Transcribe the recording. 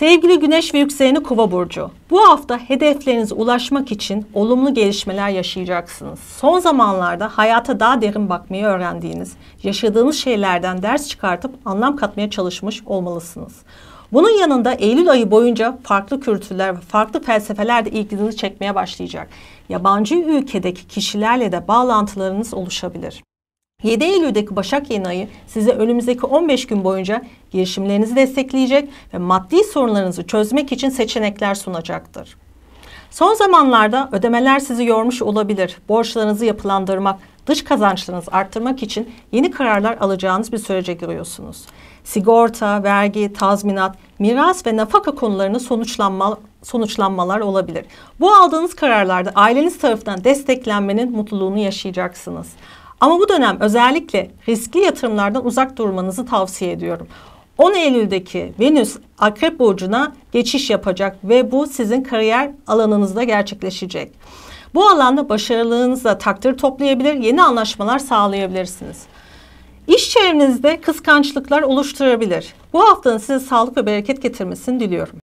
Sevgili Güneş ve yükseleni Kova burcu. Bu hafta hedeflerinize ulaşmak için olumlu gelişmeler yaşayacaksınız. Son zamanlarda hayata daha derin bakmayı öğrendiğiniz, yaşadığınız şeylerden ders çıkartıp anlam katmaya çalışmış olmalısınız. Bunun yanında Eylül ayı boyunca farklı kültürler ve farklı felsefeler de ilginizi çekmeye başlayacak. Yabancı ülkedeki kişilerle de bağlantılarınız oluşabilir. 7 Eylül'deki Başak Yeni Ayı size önümüzdeki 15 gün boyunca girişimlerinizi destekleyecek ve maddi sorunlarınızı çözmek için seçenekler sunacaktır. Son zamanlarda ödemeler sizi yormuş olabilir. Borçlarınızı yapılandırmak, dış kazançlarınızı arttırmak için yeni kararlar alacağınız bir sürece giriyorsunuz. Sigorta, vergi, tazminat, miras ve nafaka konularını sonuçlanma, sonuçlanmalar olabilir. Bu aldığınız kararlarda aileniz tarafından desteklenmenin mutluluğunu yaşayacaksınız. Ama bu dönem özellikle riskli yatırımlardan uzak durmanızı tavsiye ediyorum. 10 Eylül'deki Venüs Akrep Burcu'na geçiş yapacak ve bu sizin kariyer alanınızda gerçekleşecek. Bu alanda başarılığınızla takdir toplayabilir, yeni anlaşmalar sağlayabilirsiniz. İş çevrenizde kıskançlıklar oluşturabilir. Bu haftanın size sağlık ve bereket getirmesini diliyorum.